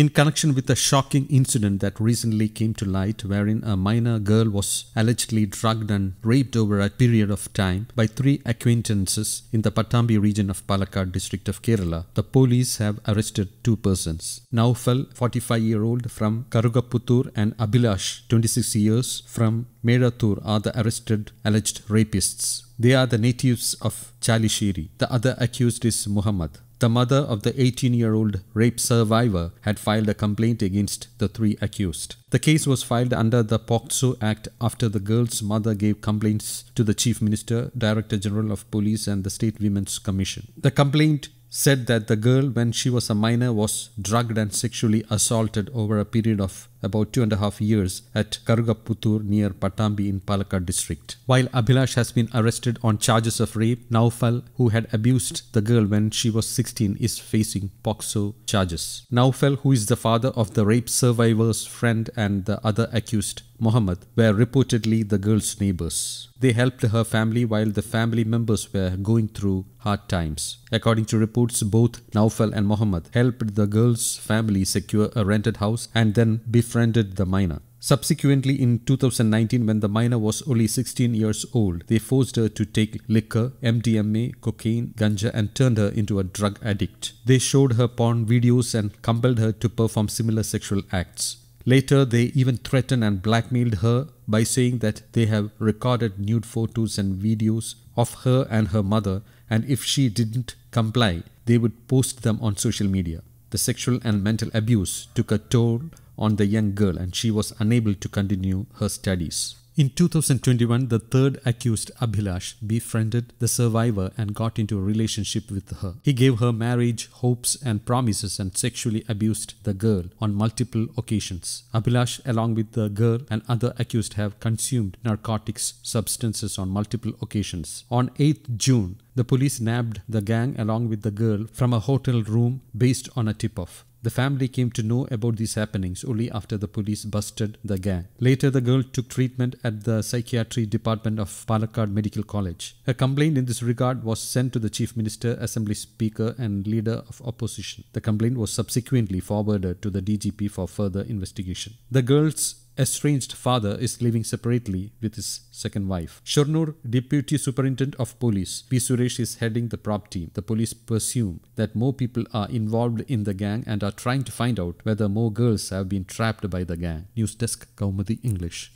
in connection with a shocking incident that recently came to light wherein a minor girl was allegedly drugged and raped over a period of time by three acquaintances in the Patambi region of Palakkad district of Kerala. The police have arrested two persons. Naufal, 45-year-old from Karugaputur, and Abhilash, 26 years from Meratur are the arrested alleged rapists. They are the natives of Chalishiri. The other accused is Muhammad. The mother of the 18 year old rape survivor had filed a complaint against the three accused. The case was filed under the POXO Act after the girl's mother gave complaints to the Chief Minister, Director General of Police, and the State Women's Commission. The complaint said that the girl, when she was a minor, was drugged and sexually assaulted over a period of about two and a half years at Karugaputtur near Patambi in Palakkad district. While Abhilash has been arrested on charges of rape, Naufal, who had abused the girl when she was 16, is facing POXO charges. Naufal, who is the father of the rape survivor's friend and the other accused, Mohammed, were reportedly the girl's neighbors. They helped her family while the family members were going through hard times. According to reports, both Naufal and Mohammed helped the girl's family secure a rented house and then befriended befriended the minor. Subsequently, in 2019, when the minor was only 16 years old, they forced her to take liquor, MDMA, cocaine, ganja, and turned her into a drug addict. They showed her porn videos and compelled her to perform similar sexual acts. Later, they even threatened and blackmailed her by saying that they have recorded nude photos and videos of her and her mother, and if she didn't comply, they would post them on social media. The sexual and mental abuse took a toll on the young girl and she was unable to continue her studies. In 2021, the third accused, Abhilash, befriended the survivor and got into a relationship with her. He gave her marriage hopes and promises and sexually abused the girl on multiple occasions. Abhilash, along with the girl and other accused, have consumed narcotics substances on multiple occasions. On 8th June, the police nabbed the gang along with the girl from a hotel room based on a tip off. The family came to know about these happenings only after the police busted the gang. Later, the girl took treatment at the psychiatry department of Palakkad Medical College. Her complaint in this regard was sent to the chief minister, assembly speaker, and leader of opposition. The complaint was subsequently forwarded to the DGP for further investigation. The girl's estranged father is living separately with his second wife. Shornur, deputy superintendent of police, P. Suresh is heading the prop team. The police presume that more people are involved in the gang and are trying to find out whether more girls have been trapped by the gang. News Desk, Kaumadi English.